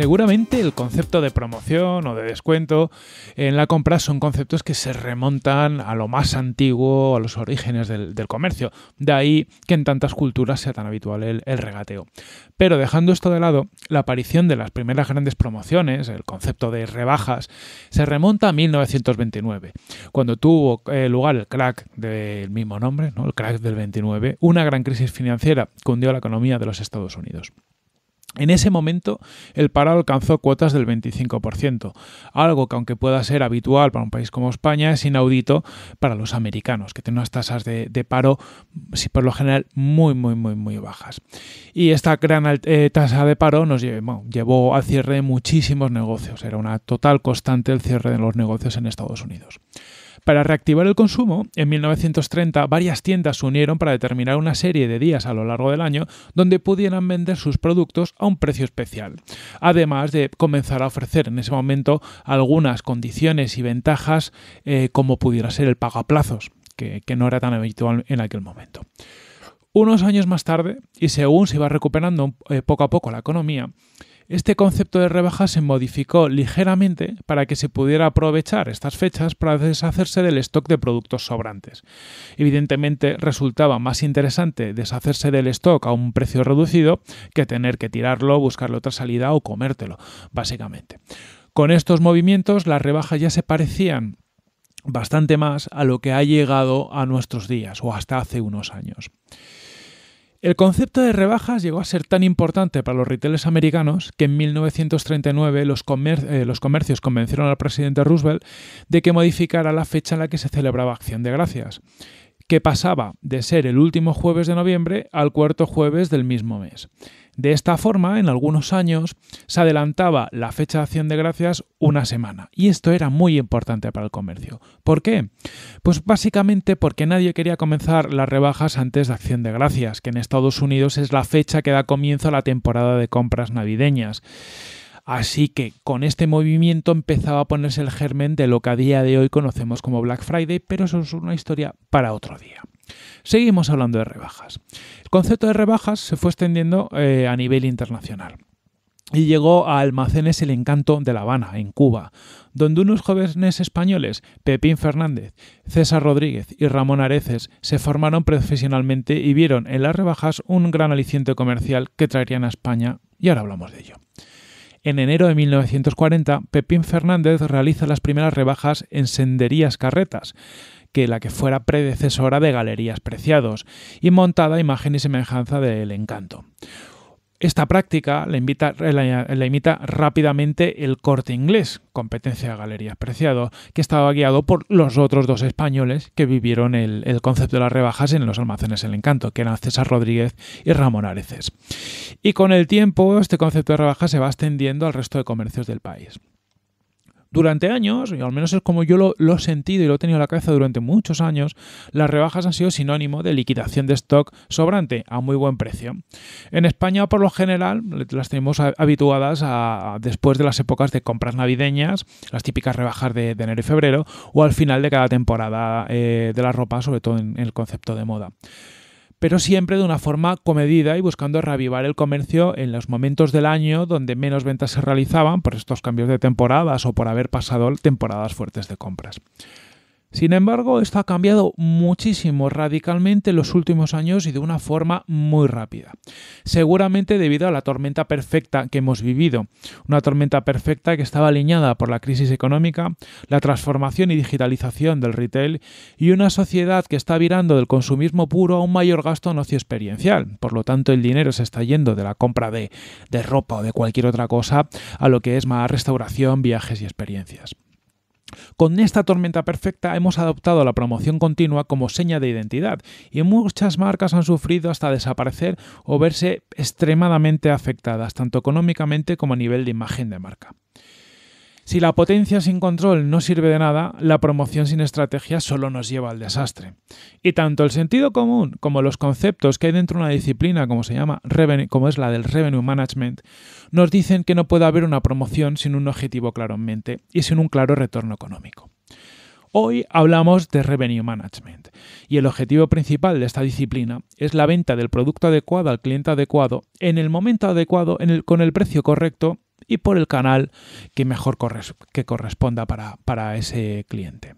Seguramente el concepto de promoción o de descuento en la compra son conceptos que se remontan a lo más antiguo, a los orígenes del, comercio. De ahí que en tantas culturas sea tan habitual el, regateo. Pero dejando esto de lado, la aparición de las primeras grandes promociones, el concepto de rebajas, se remonta a 1929, cuando tuvo eh, lugar el crack del mismo nombre, el crack del 29, una gran crisis financiera que hundió la economía de los Estados Unidos. En ese momento, el paro alcanzó cuotas del 25%, algo que aunque pueda ser habitual para un país como España, es inaudito para los americanos, que tienen unas tasas de, paro, si por lo general, muy, muy, muy, muy bajas. Y esta gran eh, tasa de paro nos llevó al cierre de muchísimos negocios, era una total constante el cierre de los negocios en Estados Unidos. Para reactivar el consumo, en 1930 varias tiendas se unieron para determinar una serie de días a lo largo del año donde pudieran vender sus productos a un precio especial, además de comenzar a ofrecer en ese momento algunas condiciones y ventajas eh, como pudiera ser el pagaplazos, que, que no era tan habitual en aquel momento. Unos años más tarde, y según se iba recuperando eh, poco a poco la economía, este concepto de rebaja se modificó ligeramente para que se pudiera aprovechar estas fechas para deshacerse del stock de productos sobrantes. Evidentemente resultaba más interesante deshacerse del stock a un precio reducido que tener que tirarlo, buscarle otra salida o comértelo, básicamente. Con estos movimientos las rebajas ya se parecían bastante más a lo que ha llegado a nuestros días o hasta hace unos años. El concepto de rebajas llegó a ser tan importante para los retailers americanos que en 1939 los, eh, los, comercios convencieron al presidente Roosevelt de que modificara la fecha en la que se celebraba Acción de Gracias, que pasaba de ser el último jueves de noviembre al cuarto jueves del mismo mes. De esta forma, en algunos años se adelantaba la fecha de acción de gracias una semana. Y esto era muy importante para el comercio. ¿Por qué? Pues básicamente porque nadie quería comenzar las rebajas antes de acción de gracias, que en Estados Unidos es la fecha que da comienzo a la temporada de compras navideñas. Así que con este movimiento empezaba a ponerse el germen de lo que a día de hoy conocemos como Black Friday, pero eso es una historia para otro día. Seguimos hablando de rebajas. El concepto de rebajas se fue extendiendo eh, a nivel internacional. Y llegó a Almacenes El Encanto de La Habana, en Cuba, donde unos jóvenes españoles, Pepín Fernández, César Rodríguez y Ramón Areces, se formaron profesionalmente y vieron en las rebajas un gran aliciente comercial que traerían a España, y ahora hablamos de ello. En enero de 1940, Pepín Fernández realiza las primeras rebajas en Senderías Carretas, que la que fuera predecesora de Galerías Preciados, y montada a imagen y semejanza del encanto. Esta práctica la, imita rápidamente el corte inglés, competencia de Galerías Preciados, que estaba guiado por los otros dos españoles que vivieron el, concepto de las rebajas en los almacenes El Encanto, que eran César Rodríguez y Ramón Areces. Y con el tiempo, este concepto de rebajas se va extendiendo al resto de comercios del país. Durante años, y al menos es como yo lo, he sentido y lo he tenido en la cabeza durante muchos años, las rebajas han sido sinónimo de liquidación de stock sobrante a muy buen precio. En España, por lo general, las tenemos habituadas a, después de las épocas de compras navideñas, las típicas rebajas de, enero y febrero, o al final de cada temporada eh, de la ropa, sobre todo en el concepto de moda pero siempre de una forma comedida y buscando reavivar el comercio en los momentos del año donde menos ventas se realizaban por estos cambios de temporadas o por haber pasado temporadas fuertes de compras. Sin embargo, esto ha cambiado muchísimo, radicalmente en los últimos años y de una forma muy rápida. Seguramente debido a la tormenta perfecta que hemos vivido, una tormenta perfecta que estaba alineada por la crisis económica, la transformación y digitalización del retail y una sociedad que está virando del consumismo puro a un mayor gasto nocio-experiencial. Por lo tanto, el dinero se está yendo de la compra de, de ropa o de cualquier otra cosa a lo que es más restauración, viajes y experiencias. Con esta tormenta perfecta hemos adoptado la promoción continua como seña de identidad y muchas marcas han sufrido hasta desaparecer o verse extremadamente afectadas, tanto económicamente como a nivel de imagen de marca. Si la potencia sin control no sirve de nada, la promoción sin estrategia solo nos lleva al desastre. Y tanto el sentido común como los conceptos que hay dentro de una disciplina como se llama, como es la del revenue management, nos dicen que no puede haber una promoción sin un objetivo claro en mente y sin un claro retorno económico. Hoy hablamos de revenue management y el objetivo principal de esta disciplina es la venta del producto adecuado al cliente adecuado en el momento adecuado con el precio correcto y por el canal que mejor que corresponda para, para ese cliente.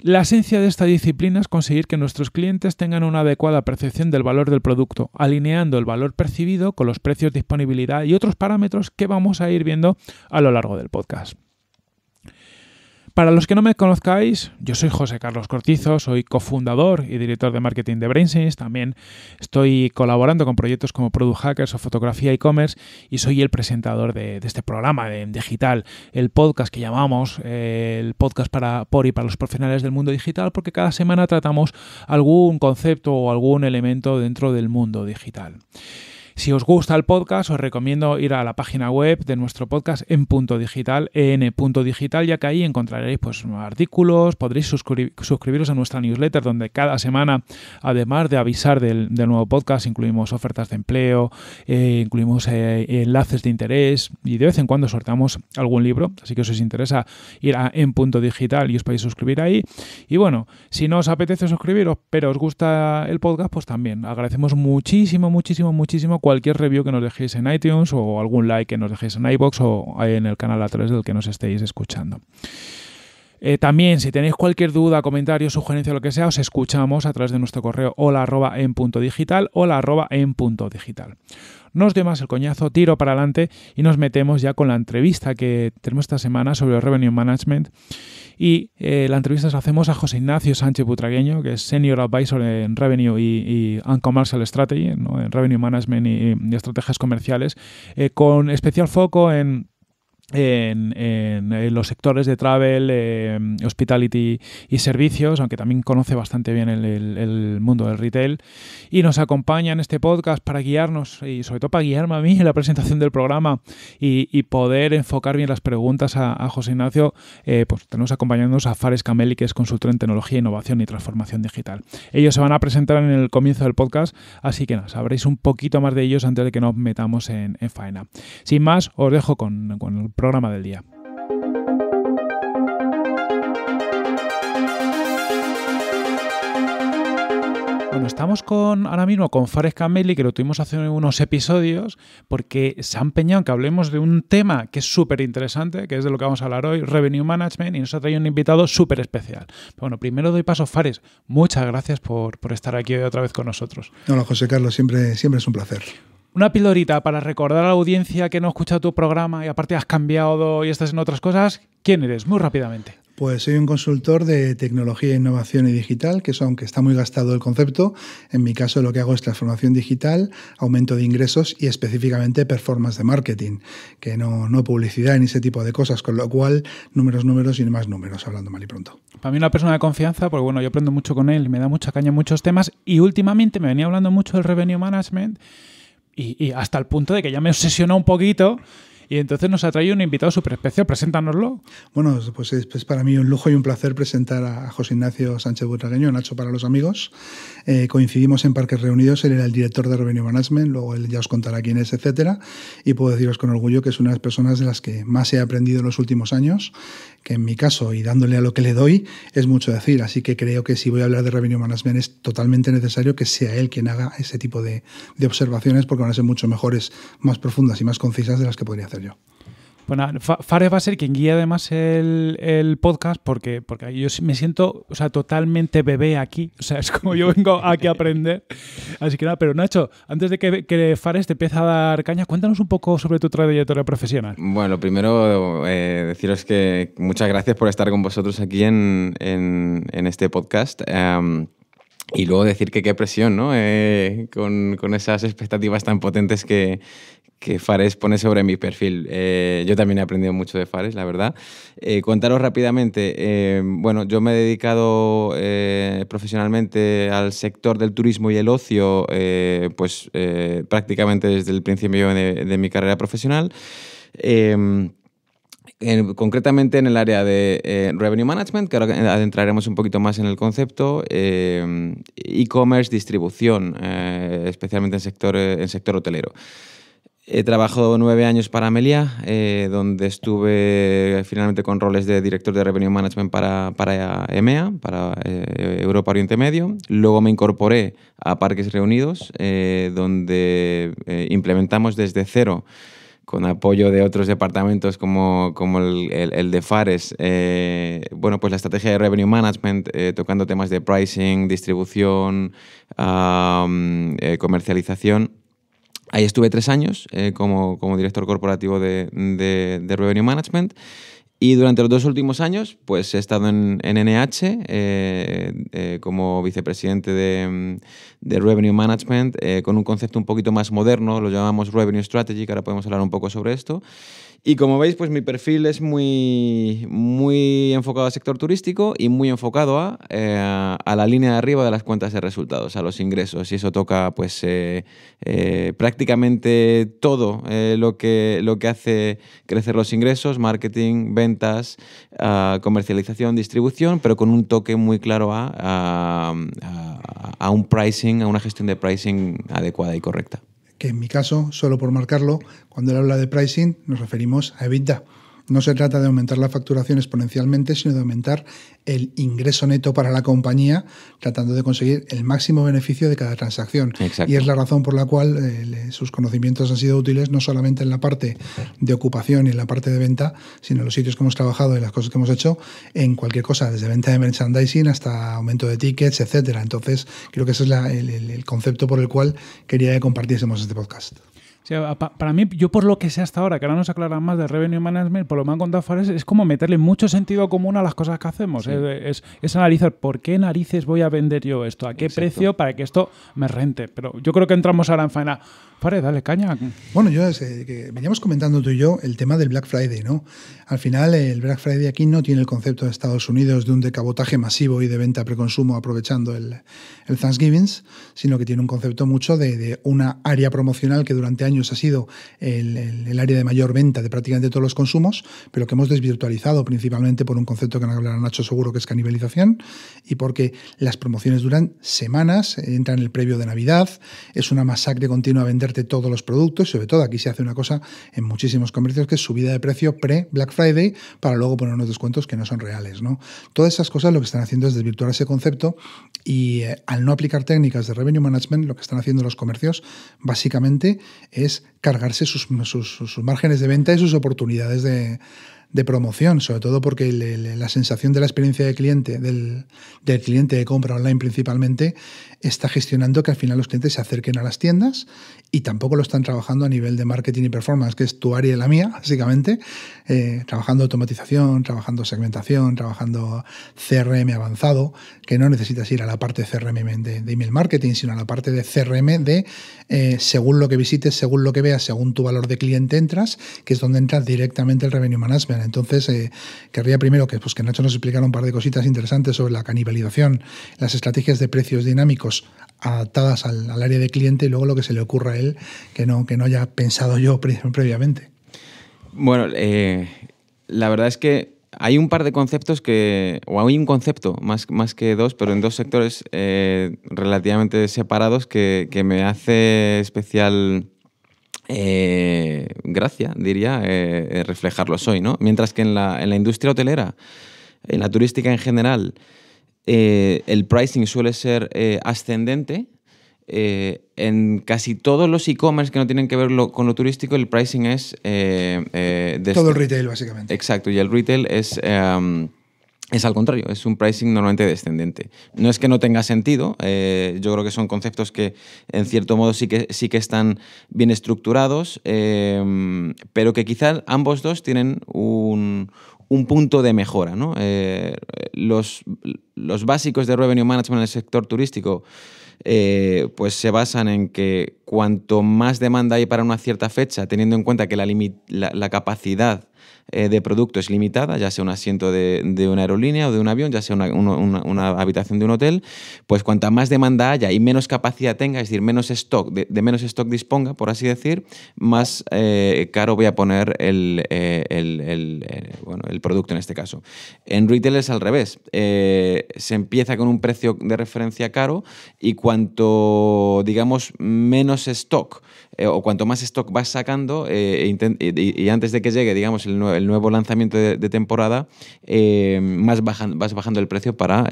La esencia de esta disciplina es conseguir que nuestros clientes tengan una adecuada percepción del valor del producto, alineando el valor percibido con los precios, disponibilidad y otros parámetros que vamos a ir viendo a lo largo del podcast. Para los que no me conozcáis, yo soy José Carlos Cortizo, soy cofundador y director de marketing de BrainSense. También estoy colaborando con proyectos como Product Hackers o Fotografía e-commerce y soy el presentador de, este programa de, digital, el podcast que llamamos eh, el podcast para, por y para los profesionales del mundo digital, porque cada semana tratamos algún concepto o algún elemento dentro del mundo digital. Si os gusta el podcast, os recomiendo ir a la página web de nuestro podcast en punto digital, en punto digital, ya que ahí encontraréis pues, artículos, podréis suscribiros a nuestra newsletter, donde cada semana, además de avisar del, nuevo podcast, incluimos ofertas de empleo, eh, incluimos eh, enlaces de interés y de vez en cuando sorteamos algún libro. Así que si os interesa ir a en punto digital y os podéis suscribir ahí. Y bueno, si no os apetece suscribiros, pero os gusta el podcast, pues también agradecemos muchísimo, muchísimo, muchísimo cualquier review que nos dejéis en iTunes o algún like que nos dejéis en iBox o en el canal a través del que nos estéis escuchando. Eh, también, si tenéis cualquier duda, comentario, sugerencia, lo que sea, os escuchamos a través de nuestro correo hola arroba en punto digital, hola arroba en punto digital. No os dé más el coñazo, tiro para adelante y nos metemos ya con la entrevista que tenemos esta semana sobre el Revenue Management. Y eh, la entrevista la hacemos a José Ignacio Sánchez Butragueño, que es Senior Advisor en Revenue y, y Commercial Strategy, en Revenue Management y, estrategias comerciales, eh, con especial foco en en, eh, los sectores de travel, eh, hospitality y servicios, aunque también conoce bastante bien el, mundo del retail. Y nos acompaña en este podcast para guiarnos y sobre todo para guiarme a mí en la presentación del programa y, poder enfocar bien las preguntas a, José Ignacio. Eh, pues tenemos acompañándonos a Fares Cameli, que es consultor en tecnología, innovación y transformación digital. Ellos se van a presentar en el comienzo del podcast, así que nada, sabréis un poquito más de ellos antes de que nos metamos en, faena. Sin más, os dejo con, con el programa del día. Bueno, estamos con ahora mismo con Fares Cameli, que lo tuvimos hace unos episodios, porque se ha empeñado en que hablemos de un tema que es súper interesante, que es de lo que vamos a hablar hoy, Revenue Management, y nos ha traído un invitado súper especial. bueno, primero doy paso, Fares. Muchas gracias por, estar aquí otra vez con nosotros. Hola, José Carlos, siempre, siempre es un placer. Una pildorita para recordar a la audiencia que no ha escuchado tu programa y aparte has cambiado y estás en otras cosas. ¿Quién eres? Muy rápidamente. Pues soy un consultor de tecnología, e innovación y digital, que eso, aunque está muy gastado el concepto, en mi caso lo que hago es transformación digital, aumento de ingresos y específicamente performance de marketing, que no, no publicidad ni ese tipo de cosas, con lo cual números, números y más números, hablando mal y pronto. Para mí una persona de confianza, porque bueno, yo aprendo mucho con él, me da mucha caña en muchos temas y últimamente me venía hablando mucho del revenue management y, hasta el punto de que ya me obsesionó un poquito. Y entonces nos ha traído un invitado súper especial. Preséntanoslo. Bueno, pues es, para mí un lujo y un placer presentar a José Ignacio Sánchez Butragueño, Nacho para los amigos. Eh, coincidimos en Parques Reunidos, él era el director de Revenue Management, luego él ya os contará quién es, etcétera. Y puedo deciros con orgullo que es una de las personas de las que más he aprendido en los últimos años que en mi caso, y dándole a lo que le doy, es mucho decir. Así que creo que si voy a hablar de Revenue Management es totalmente necesario que sea él quien haga ese tipo de, de observaciones porque van a ser mucho mejores, más profundas y más concisas de las que podría hacer yo. Bueno, pues Fares va a ser quien guía además el, podcast porque, porque yo me siento sea, totalmente bebé aquí. O sea, es como yo vengo aquí a aprender. Así que nada, pero Nacho, antes de que, Fares te empiece a dar caña, cuéntanos un poco sobre tu trayectoria profesional. Bueno, primero eh, deciros que muchas gracias por estar con vosotros aquí en, este podcast. y luego decir que qué presión, ¿no? Eh, con, con, esas expectativas tan potentes que, que Fares pone sobre mi perfil. Eh, yo también he aprendido mucho de Fares, la verdad. Eh, contaros rápidamente, eh, bueno, yo me he dedicado profesionalmente al sector del turismo y el ocio, pues prácticamente desde el principio de, mi carrera profesional. Em, concretamente en el área de Revenue Management, que ahora adentraremos un poquito más en el concepto, em, e-commerce, distribución, especialmente en sector, en sector hotelero. He trabajado nueve años para Amelia, eh, donde estuve finalmente con roles de director de Revenue Management para, EMEA, para e e eh, Europa Oriente Medio. Luego me incorporé a Parques Reunidos, eh, donde implementamos desde cero, con apoyo de otros departamentos como, el, de Fares, bueno, pues la estrategia de Revenue Management, tocando temas de pricing, distribución, comercialización Ahí estuve tres años eh, como, director corporativo de, Revenue Management. Y durante los dos últimos años, pues he estado en, NH eh, eh, como vicepresidente de, de Revenue Management con un concepto un poquito más moderno, lo llamamos Revenue Strategy, que ahora podemos hablar un poco sobre esto. Y como veis, pues mi perfil es muy, muy enfocado al sector turístico y muy enfocado a, eh, la línea de arriba de las cuentas de resultados, a los ingresos. Y eso toca pues eh, eh, prácticamente todo lo, que, lo que hace crecer los ingresos, marketing, ventas, ah, comercialización, distribución, pero con un toque muy claro a un pricing, a una gestión de pricing adecuada y correcta en mi caso, solo por marcarlo, cuando él habla de pricing nos referimos a EBITDA. No se trata de aumentar la facturación exponencialmente, sino de aumentar el ingreso neto para la compañía, tratando de conseguir el máximo beneficio de cada transacción. Y es la razón por la cual eh, sus conocimientos han sido útiles no solamente en la parte de ocupación y en la parte de venta, sino en los sitios que hemos trabajado y las cosas que hemos hecho, en cualquier cosa, desde venta de merchandising hasta aumento de tickets, etcétera. Entonces, creo que ese es el, el concepto por el cual quería que compartiésemos este podcast para mí, yo por lo que sé hasta ahora, que ahora nos aclaran más de Revenue Management, por lo que me han contado Fares, es como meterle mucho sentido común a las cosas que hacemos. Es, analizar por qué narices voy a vender yo esto, a qué precio, para que esto me rente. Pero yo creo que entramos ahora en faena. Pare, dale caña. Bueno, yo eh, veníamos comentando tú y yo el tema del Black Friday, ¿no? Al final, el Black Friday aquí no tiene el concepto de Estados Unidos de un decabotaje masivo y de venta preconsumo aprovechando el, el Thanksgiving, sino que tiene un concepto mucho de, una área promocional que durante años ha sido el, el, área de mayor venta de prácticamente todos los consumos, pero que hemos desvirtualizado principalmente por un concepto que no hablará Nacho seguro, que es canibalización, y porque las promociones duran semanas, entran en el previo de Navidad, es una masacre continua vender todos los productos, sobre todo aquí se hace una cosa en muchísimos comercios que es subida de precio pre-Black Friday para luego poner unos descuentos que no son reales. ¿no? Todas esas cosas lo que están haciendo es desvirtuar ese concepto y eh, al no aplicar técnicas de revenue management, lo que están haciendo los comercios básicamente es cargarse sus, márgenes de venta y sus oportunidades de, promoción, sobre todo porque la sensación de la experiencia de cliente, del, del, cliente de compra online principalmente, está gestionando que al final los clientes se acerquen a las tiendas y tampoco lo están trabajando a nivel de marketing y performance, que es tu área y la mía, básicamente, eh, trabajando automatización, trabajando segmentación, trabajando CRM avanzado, que no necesitas ir a la parte CRM de, email marketing, sino a la parte de CRM de eh, según lo que visites, según lo que veas, según tu valor de cliente entras, que es donde entra directamente el revenue management. Entonces, eh, querría primero que, pues, que Nacho nos explicara un par de cositas interesantes sobre la canibalización, las estrategias de precios dinámicos, adaptadas al, área de cliente y luego lo que se le ocurra a él que no, que no haya pensado yo previamente. Bueno, eh, la verdad es que hay un par de conceptos que, o hay un concepto, más, más que dos, pero en dos sectores eh, relativamente separados que, me hace especial eh, gracia, diría, reflejarlos hoy. ¿no? Mientras que en la industria hotelera, en la turística en general, eh, el pricing suele ser eh, ascendente. Eh, en casi todos los e-commerce que no tienen que ver con lo turístico, el pricing es... Todo el retail, básicamente. Exacto, y el retail es... Em, es al contrario, es un pricing normalmente descendente. No es que no tenga sentido, yo creo que son conceptos que en cierto modo sí que, sí que están bien estructurados, em, pero que quizás ambos dos tienen un, un punto de mejora. Eh, los, los, básicos de revenue management en el sector turístico eh, pues se basan en que cuanto más demanda hay para una cierta fecha, teniendo en cuenta que la capacidad eh, de producto es limitada, ya sea un asiento de, una aerolínea o de un avión, ya sea una, habitación de un hotel, pues cuanta más demanda haya y menos capacidad tenga, es decir, menos stock, de, menos stock disponga, por así decir, más eh, caro voy a poner eh, el, producto en este caso. En retail es al revés, se empieza con un precio de referencia caro y cuanto, digamos, menos stock eh, o cuanto más stock vas sacando, eh, e y, antes de que llegue, digamos, el, nuevo lanzamiento de, temporada, eh, más vas bajando el precio para...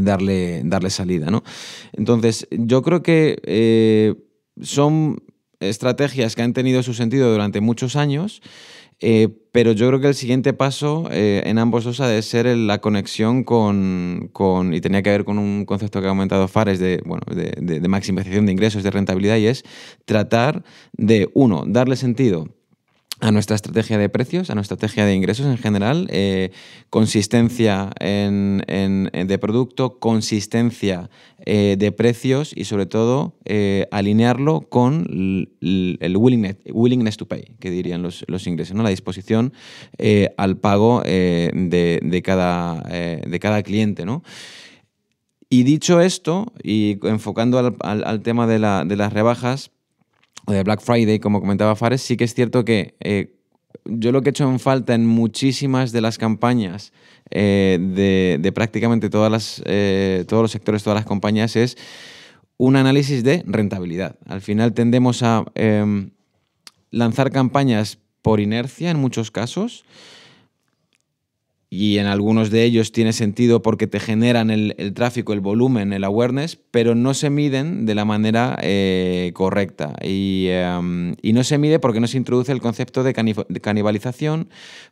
darle, darle salida, ¿no? Entonces, yo creo que son estrategias que han tenido su sentido durante muchos años eh, pero yo creo que el siguiente paso eh, en ambos dos ha de ser la conexión con, con, y tenía que ver con un concepto que ha comentado Fares de, bueno, de maximización de ingresos, de rentabilidad, y es tratar de, uno, darle sentido a nuestra estrategia de precios, a nuestra estrategia de ingresos en general, eh, consistencia en, eh, de producto, consistencia eh, de precios y sobre todo alinearlo con el willingness, to pay, que dirían los, ingresos, ingleses, ¿no? la disposición al pago de, cada, cliente. Y dicho esto, y enfocando al, tema de las rebajas, de Black Friday, como comentaba Fares, sí que es cierto que eh, yo lo que he hecho en falta en muchísimas de las campañas eh, de, prácticamente todas eh, todos los sectores, todas las compañías, es un análisis de rentabilidad. Al final tendemos a em, lanzar campañas por inercia en muchos casos y en algunos de ellos tiene sentido porque te generan el, tráfico, el volumen, el awareness, pero no se miden de la manera eh, correcta. Em, y, no se mide porque no se introduce el concepto de, canibalización,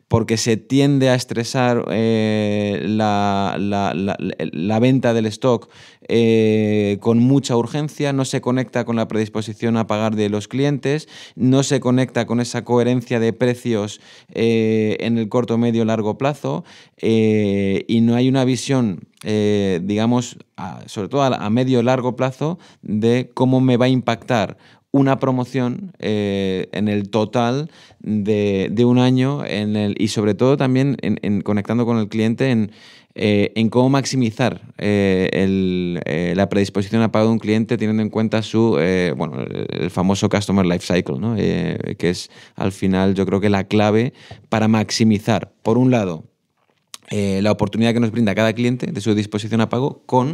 porque se tiende a estresar eh, la, venta del stock eh, con mucha urgencia, no se conecta con la predisposición a pagar de los clientes, no se conecta con esa coherencia de precios en el corto, medio, largo plazo eh, y no hay una visión, eh, digamos, sobre todo a, medio o largo plazo, de cómo me va a impactar una promoción eh, en el total de, un año en el, y sobre todo también conectando con el cliente en, cómo maximizar la predisposición a pago de un cliente teniendo en cuenta su, bueno, el famoso Customer Life Cycle, que es al final yo creo que la clave para maximizar, por un lado, eh, la oportunidad que nos brinda cada cliente de su disposición a pago con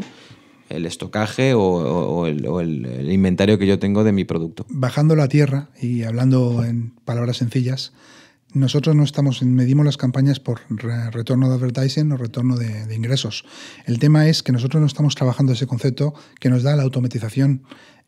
el estocaje o, el, inventario que yo tengo de mi producto. Bajando la tierra y hablando en palabras sencillas, nosotros no estamos, medimos las campañas por retorno de advertising o retorno de, ingresos. El tema es que nosotros no estamos trabajando ese concepto que nos da la automatización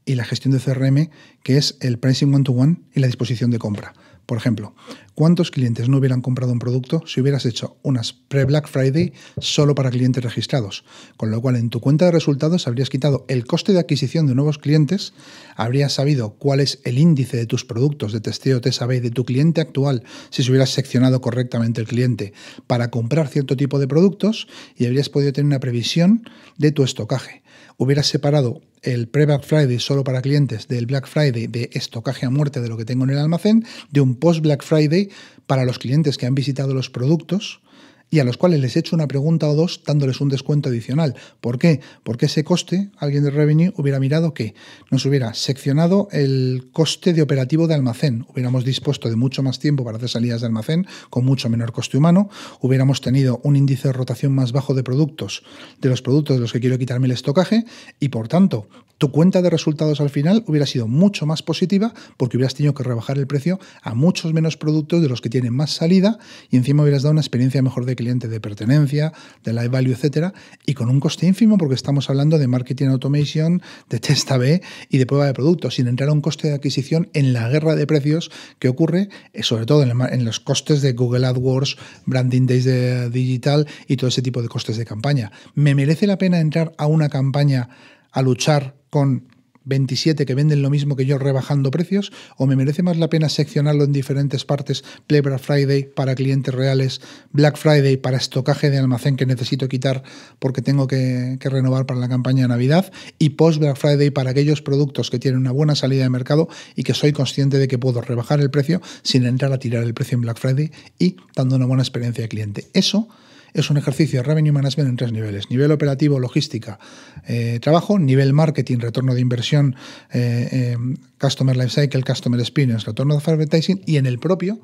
y la gestión de CRM, que es el pricing one to -one y la disposición de compra. Por ejemplo, ¿cuántos clientes no hubieran comprado un producto si hubieras hecho unas pre-Black Friday solo para clientes registrados? Con lo cual, en tu cuenta de resultados habrías quitado el coste de adquisición de nuevos clientes, habrías sabido cuál es el índice de tus productos de testeo TSAB de tu cliente actual si se hubieras seccionado correctamente el cliente para comprar cierto tipo de productos y habrías podido tener una previsión de tu estocaje hubiera separado el pre-Black Friday solo para clientes del Black Friday de estocaje a muerte de lo que tengo en el almacén, de un post-Black Friday para los clientes que han visitado los productos y a los cuales les he hecho una pregunta o dos dándoles un descuento adicional. ¿Por qué? Porque ese coste, alguien de Revenue hubiera mirado que nos hubiera seccionado el coste de operativo de almacén. Hubiéramos dispuesto de mucho más tiempo para hacer salidas de almacén con mucho menor coste humano. Hubiéramos tenido un índice de rotación más bajo de productos, de los productos de los que quiero quitarme el estocaje y por tanto tu cuenta de resultados al final hubiera sido mucho más positiva porque hubieras tenido que rebajar el precio a muchos menos productos de los que tienen más salida y encima hubieras dado una experiencia mejor de cliente cliente de pertenencia, de live value, etcétera, y con un coste ínfimo porque estamos hablando de marketing automation, de test A-B y de prueba de producto, sin entrar a un coste de adquisición en la guerra de precios que ocurre, eh, sobre todo en, los costes de Google AdWords, branding days digital y todo ese tipo de costes de campaña. ¿Me merece la pena entrar a una campaña a luchar con 27 que venden lo mismo que yo rebajando precios? ¿O me merece más la pena seccionarlo en diferentes partes, Black Friday para clientes reales, Black Friday para estocaje de almacén que necesito quitar porque tengo que, renovar para la campaña de Navidad y post Black Friday para aquellos productos que tienen una buena salida de mercado y que soy consciente de que puedo rebajar el precio sin entrar a tirar el precio en Black Friday y dando una buena experiencia de cliente? Eso es un ejercicio de revenue management en tres niveles. Nivel operativo, logística, eh, trabajo, nivel marketing, retorno de inversión, eh, eh, customer lifecycle, customer experience, retorno de advertising y en el propio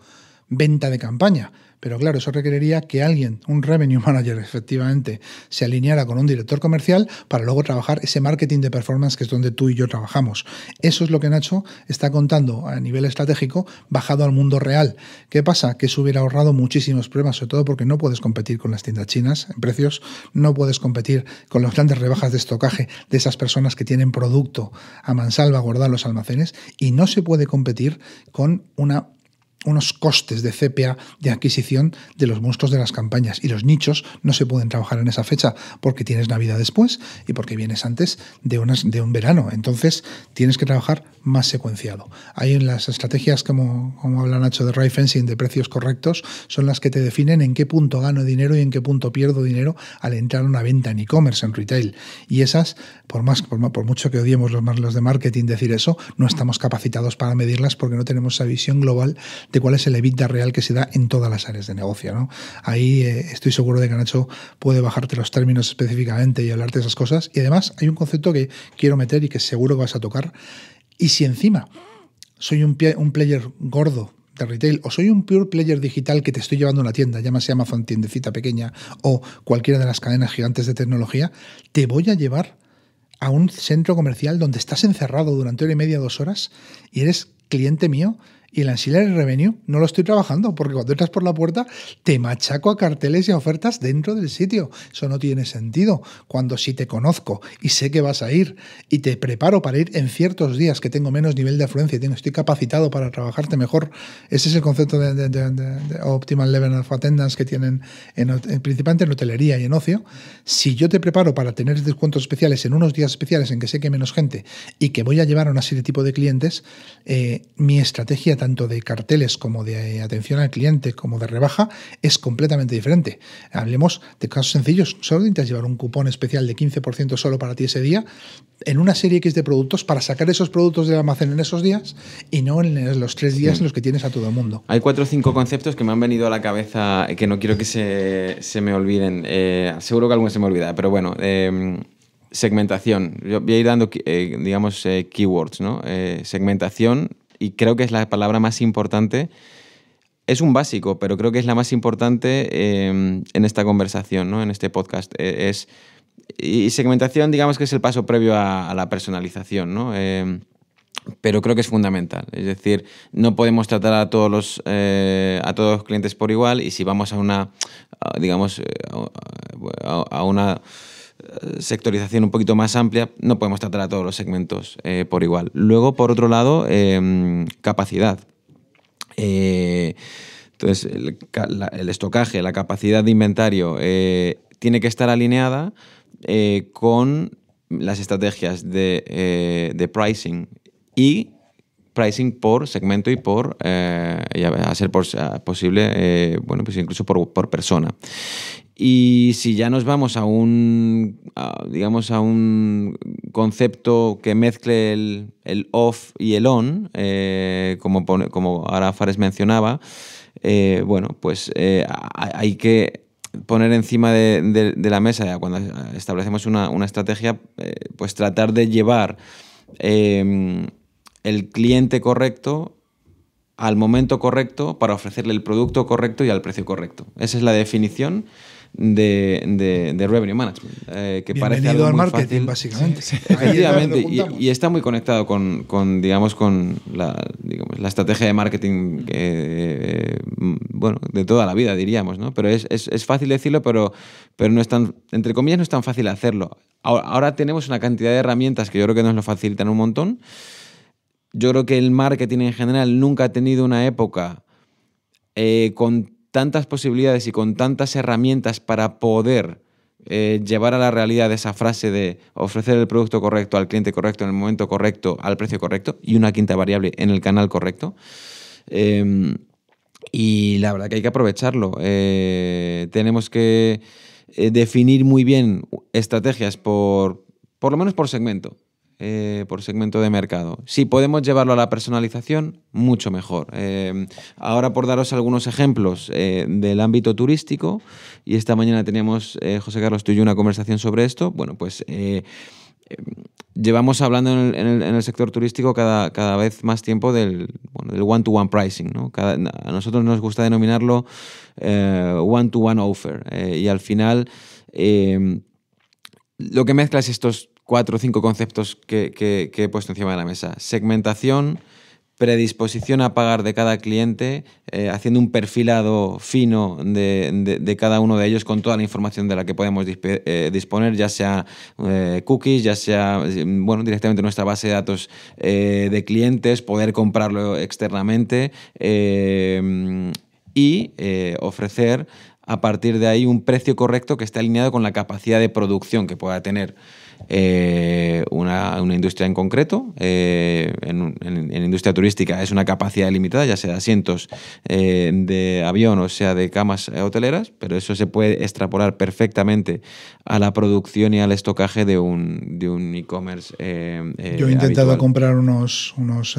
venta de campaña. Pero claro, eso requeriría que alguien, un revenue manager efectivamente, se alineara con un director comercial para luego trabajar ese marketing de performance que es donde tú y yo trabajamos. Eso es lo que Nacho está contando a nivel estratégico bajado al mundo real. ¿Qué pasa? Que eso hubiera ahorrado muchísimos problemas, sobre todo porque no puedes competir con las tiendas chinas en precios, no puedes competir con las grandes rebajas de estocaje de esas personas que tienen producto a mansalva guardar los almacenes y no se puede competir con una unos costes de CPA de adquisición de los monstruos de las campañas y los nichos no se pueden trabajar en esa fecha porque tienes Navidad después y porque vienes antes de, unas, de un verano. Entonces tienes que trabajar más secuenciado. hay en las estrategias, como, como habla Nacho de Ray de precios correctos, son las que te definen en qué punto gano dinero y en qué punto pierdo dinero al entrar a una venta en e-commerce, en retail. Y esas, por, más, por, mucho que odiemos los, los de marketing decir eso, no estamos capacitados para medirlas porque no tenemos esa visión global de cuál es el EBITDA real que se da en todas las áreas de negocio. ¿no? Ahí eh, estoy seguro de que Nacho puede bajarte los términos específicamente y hablarte de esas cosas. Y además hay un concepto que quiero meter y que seguro que vas a tocar. Y si encima soy un, un player gordo de retail o soy un pure player digital que te estoy llevando a una tienda, llámase Amazon tiendecita pequeña o cualquiera de las cadenas gigantes de tecnología, te voy a llevar a un centro comercial donde estás encerrado durante hora y media, dos horas y eres cliente mío y el ancillary revenue no lo estoy trabajando porque cuando entras por la puerta te machaco a carteles y a ofertas dentro del sitio. Eso no tiene sentido. Cuando si te conozco y sé que vas a ir y te preparo para ir en ciertos días que tengo menos nivel de afluencia y estoy capacitado para trabajarte mejor, ese es el concepto de, Optimal Level of Attendance que tienen en, principalmente en hotelería y en ocio. Si yo te preparo para tener descuentos especiales en unos días especiales en que sé que hay menos gente y que voy a llevar a una serie de tipo de clientes, eh, mi estrategia tanto de carteles como de atención al cliente como de rebaja es completamente diferente. Hablemos de casos sencillos. Solo intentas llevar un cupón especial de 15% solo para ti ese día en una serie X de productos para sacar esos productos del almacén en esos días y no en los tres días en los que tienes a todo el mundo. Hay cuatro o cinco conceptos que me han venido a la cabeza eh, que no quiero que se, me olviden. Eh, seguro que alguno se me olvida, pero bueno. Em, segmentación. Yo voy a ir dando, eh, digamos, keywords, ¿no? segmentación, y creo que es la palabra más importante. Es un básico, pero creo que es la más importante em, en esta conversación, ¿no? en este podcast. E, es, y segmentación, digamos que es el paso previo a, la personalización, ¿no? Em, pero creo que es fundamental. Es decir, no podemos tratar a todos los, eh, a todos los clientes por igual y si vamos a una, digamos, eh, a una eh, sectorización un poquito más amplia, no podemos tratar a todos los segmentos eh, por igual. Luego, por otro lado, em, capacidad. Eh, entonces, el, estocaje, la capacidad de inventario tiene que estar alineada con las estrategias de, de, pricing y pricing por segmento y por a, ser posible bueno pues incluso por, por persona y si ya nos vamos a un, digamos, a un concepto que mezcle el, off y el on, eh, como, como ahora Fares mencionaba, eh, bueno, pues eh, hay que poner encima de, la mesa, ya, cuando establecemos una, una estrategia, pues tratar de llevar em, el cliente correcto al momento correcto para ofrecerle el producto correcto y al precio correcto. Esa es la definición de, de, de revenue management. Eh, que parece al marketing, básicamente. y, está muy conectado con, digamos, con la, estrategia de marketing eh, bueno, de toda la vida, diríamos, ¿no? Pero es, fácil decirlo, pero, pero no es tan, entre comillas, no es tan fácil hacerlo. Ahora, tenemos una cantidad de herramientas que yo creo que nos lo facilitan un montón. Yo creo que el marketing en general nunca ha tenido una época eh, con tantas posibilidades y con tantas herramientas para poder eh, llevar a la realidad esa frase de ofrecer el producto correcto al cliente correcto en el momento correcto, al precio correcto y una quinta variable en el canal correcto. Em, y la verdad que hay que aprovecharlo. Eh, tenemos que eh, definir muy bien estrategias por, por lo menos por segmento. Eh, por segmento de mercado. Si podemos llevarlo a la personalización, mucho mejor. Eh, ahora por daros algunos ejemplos eh, del ámbito turístico, y esta mañana teníamos, José Carlos, tú una conversación sobre esto, bueno, pues llevamos hablando en el, sector turístico cada, cada, vez más tiempo del one-to-one pricing. a nosotros nos gusta denominarlo one-to-one offer. y al final, lo que mezclas estos cuatro o cinco conceptos que, he puesto encima de la mesa. Segmentación, predisposición a pagar de cada cliente, eh, haciendo un perfilado fino de, cada uno de ellos con toda la información de la que podemos eh, disponer, ya sea eh, cookies, ya sea mm, bueno, directamente nuestra base de datos de clientes, poder comprarlo externamente y ofrecer a partir de ahí un precio correcto que esté alineado con la capacidad de producción que pueda tener eh, una, industria en concreto. Eh, en, industria turística es una capacidad limitada, ya sea de asientos eh, de avión o sea de camas hoteleras, pero eso se puede extrapolar perfectamente a la producción y al estocaje de un de e-commerce. Yo he intentado comprar unos, unos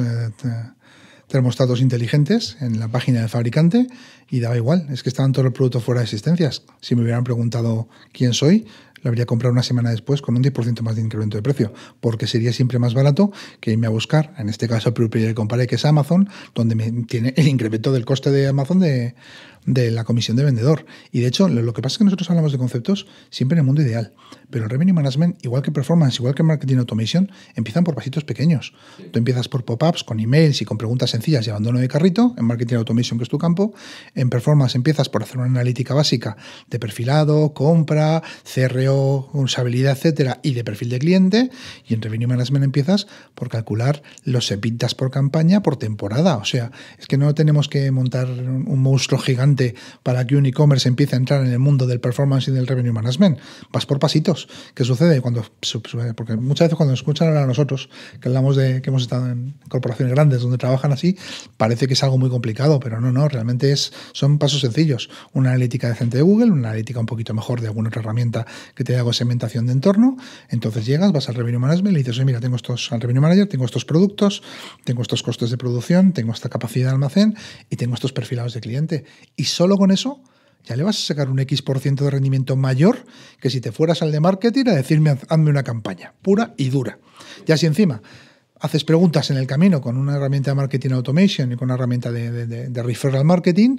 termostatos inteligentes en la página del fabricante y daba igual, es que estaban todos los productos fuera de existencias. Si me hubieran preguntado quién soy, la habría comprado una semana después con un 10% más de incremento de precio, porque sería siempre más barato que irme a buscar, en este caso, el primer que que es Amazon, donde me tiene el incremento del coste de Amazon de, de la comisión de vendedor. Y de hecho, lo que pasa es que nosotros hablamos de conceptos siempre en el mundo ideal, pero el revenue management, igual que performance, igual que marketing automation, empiezan por pasitos pequeños. Tú empiezas por pop-ups, con emails y con preguntas sencillas y abandono de carrito, en marketing automation, que es tu campo. En performance empiezas por hacer una analítica básica de perfilado, compra, CRO, usabilidad, etcétera, y de perfil de cliente. Y en revenue management empiezas por calcular los EPITAS por campaña por temporada. O sea, es que no tenemos que montar un monstruo gigante para que un e-commerce empiece a entrar en el mundo del performance y del revenue management. Vas por pasitos. ¿Qué sucede? cuando eh, Porque muchas veces cuando nos escuchan a nosotros, que hablamos de que hemos estado en corporaciones grandes donde trabajan así, parece que es algo muy complicado, pero no, no, realmente es, son pasos sencillos. Una analítica decente de Google, una analítica un poquito mejor de alguna otra herramienta que te haga segmentación de entorno. Entonces llegas, vas al revenue management y dices, mira, tengo estos al revenue manager, tengo estos productos, tengo estos costes de producción, tengo esta capacidad de almacén y tengo estos perfilados de cliente y solo con eso ya le vas a sacar un X% de rendimiento mayor que si te fueras al de marketing a decirme hazme una campaña pura y dura. Ya si encima haces preguntas en el camino con una herramienta de marketing automation y con una herramienta de, referral marketing,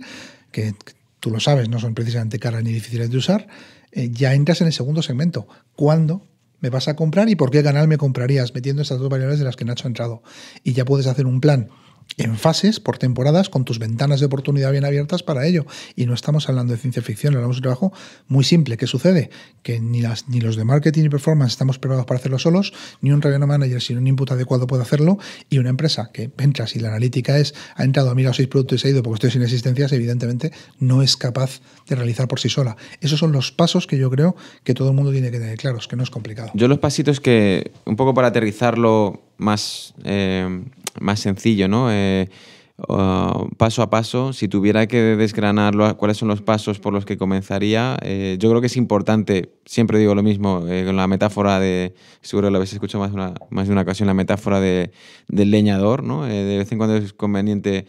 que, tú lo sabes, no son precisamente caras ni difíciles de usar, eh, ya entras en el segundo segmento. ¿Cuándo me vas a comprar y por qué canal me comprarías? Metiendo estas dos variables de las que Nacho ha entrado. Y ya puedes hacer un plan en fases, por temporadas, con tus ventanas de oportunidad bien abiertas para ello. Y no estamos hablando de ciencia ficción, hablamos de un trabajo muy simple. ¿Qué sucede? Que ni, las, ni los de marketing y performance estamos preparados para hacerlo solos, ni un revenue manager sin un input adecuado puede hacerlo, y una empresa que entra si la analítica es, ha entrado, a o seis productos y se ha ido porque estoy sin existencias, evidentemente no es capaz de realizar por sí sola. Esos son los pasos que yo creo que todo el mundo tiene que tener claros, que no es complicado. Yo los pasitos que, un poco para aterrizarlo más... Eh, más sencillo, ¿no? Eh, paso a paso, si tuviera que desgranar cuáles son los pasos por los que comenzaría, eh, yo creo que es importante, siempre digo lo mismo, eh, con la metáfora de, seguro lo habéis escuchado más, más de una ocasión, la metáfora de, del leñador, ¿no? de vez en cuando es conveniente...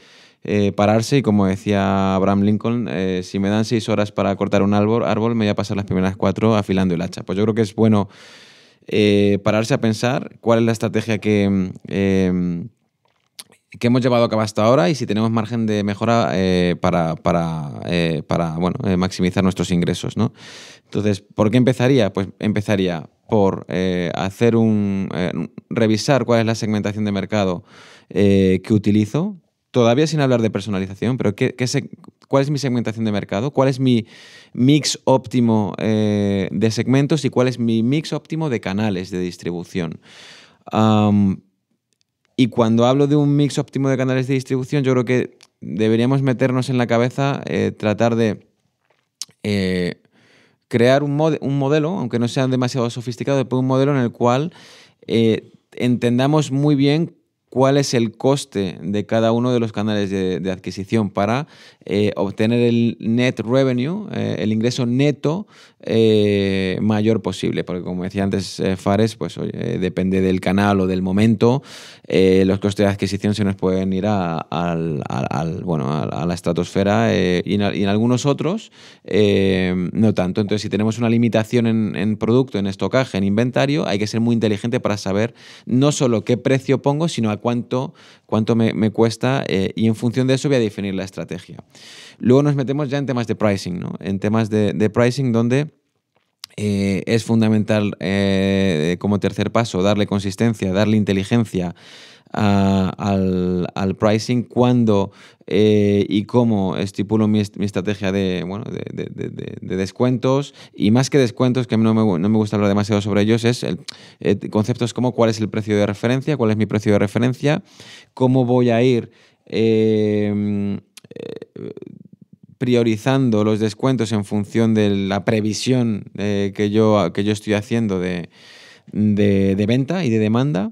pararse y como decía Abraham Lincoln, si me dan seis horas para cortar un árbol, árbol, me voy a pasar las primeras cuatro afilando el hacha. Pues yo creo que es bueno pararse a pensar cuál es la estrategia que que hemos llevado a cabo hasta ahora y si tenemos margen de mejora eh, para, para, eh, eh, maximizar nuestros ingresos. ¿no? Entonces, ¿por qué empezaría? Pues empezaría por hacer un revisar cuál es la segmentación de mercado que utilizo, todavía sin hablar de personalización, pero ¿qué, qué cuál es mi segmentación de mercado, cuál es mi mix óptimo de segmentos y cuál es mi mix óptimo de canales de distribución. Y cuando hablo de un mix óptimo de canales de distribución, yo creo que deberíamos meternos en la cabeza, eh, tratar de eh, crear un, modelo, aunque no sea demasiado sofisticado, pero un modelo en el cual eh, entendamos muy bien cuál es el coste de cada uno de los canales de, adquisición para eh, obtener el net revenue, eh, el ingreso neto eh, mayor posible. Porque como decía antes Fares, pues depende del canal o del momento, los costes de adquisición se nos pueden ir a, la estratosfera y en, algunos otros no tanto. Entonces, si tenemos una limitación en, en producto, en estocaje, en inventario, hay que ser muy inteligente para saber no solo qué precio pongo, sino a cuánto, cuánto me, cuesta eh, y en función de eso voy a definir la estrategia. Luego nos metemos ya en temas de pricing, ¿no? En temas de, pricing donde... Eh, es fundamental eh, como tercer paso darle consistencia, darle inteligencia al, al, pricing cuando eh, y cómo estipulo mi, estrategia de, descuentos. Y más que descuentos, que no me, no me gusta hablar demasiado sobre ellos, es el, eh, conceptos como cuál es el precio de referencia, cuál es mi precio de referencia, cómo voy a ir... Em, eh, priorizando los descuentos en función de la previsión que, yo, que yo estoy haciendo de, venta y de demanda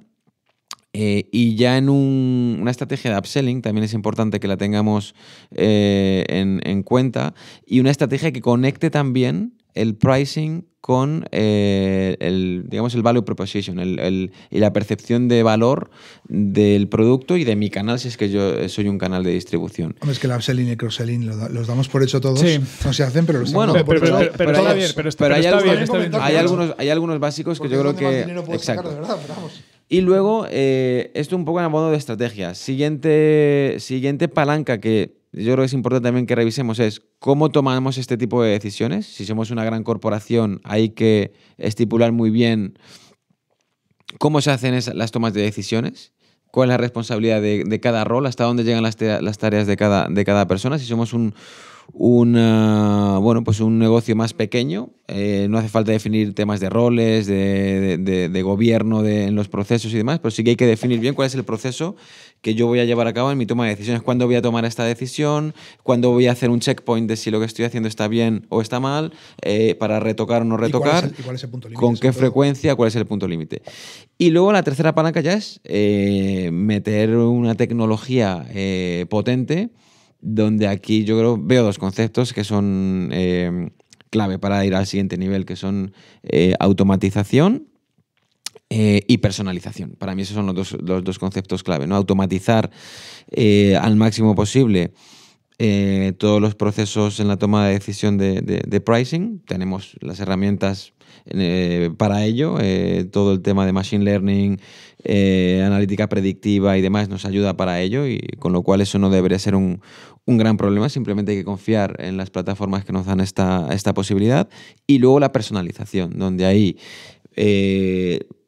eh, y ya en una estrategia de upselling también es importante que la tengamos eh, en, cuenta y una estrategia que conecte también el pricing con eh, el, digamos, el value proposition el, y la percepción de valor del producto y de mi canal si es que yo soy un canal de distribución. Hombre, es que el upselling y el cross-selling los damos por hecho todos. No se hacen, pero los bueno, pero, hay, bien, hay, algunos, hay algunos básicos que yo creo que... exacto. Y luego, eh, esto un poco en modo de estrategia. Siguiente, siguiente palanca que yo creo que es importante también que revisemos es cómo tomamos este tipo de decisiones. Si somos una gran corporación, hay que estipular muy bien cómo se hacen las tomas de decisiones cuál es la responsabilidad de, cada rol, hasta dónde llegan las, las tareas de cada, de cada persona. Si somos un, bueno, pues un negocio más pequeño. Eh, no hace falta definir temas de roles, de, de, gobierno de, en los procesos y demás, pero sí que hay que definir bien cuál es el proceso que yo voy a llevar a cabo en mi toma de decisiones. ¿Cuándo voy a tomar esta decisión? ¿Cuándo voy a hacer un checkpoint de si lo que estoy haciendo está bien o está mal? Eh, ¿Para retocar o no retocar? ¿Con qué frecuencia? ¿Cuál es el punto límite? Y luego la tercera palanca ya es eh, meter una tecnología potente donde aquí yo creo, veo dos conceptos que son eh, clave para ir al siguiente nivel, que son eh, automatización eh, y personalización. Para mí esos son los dos, conceptos clave, ¿no? Automatizar al máximo posible todos los procesos en la toma de decisión de, pricing. Tenemos las herramientas eh, para ello. Eh, todo el tema de Machine Learning, eh, analítica predictiva y demás nos ayuda para ello, y con lo cual eso no debería ser un, gran problema. Simplemente hay que confiar en las plataformas que nos dan esta, esta posibilidad. Y luego la personalización, donde ahí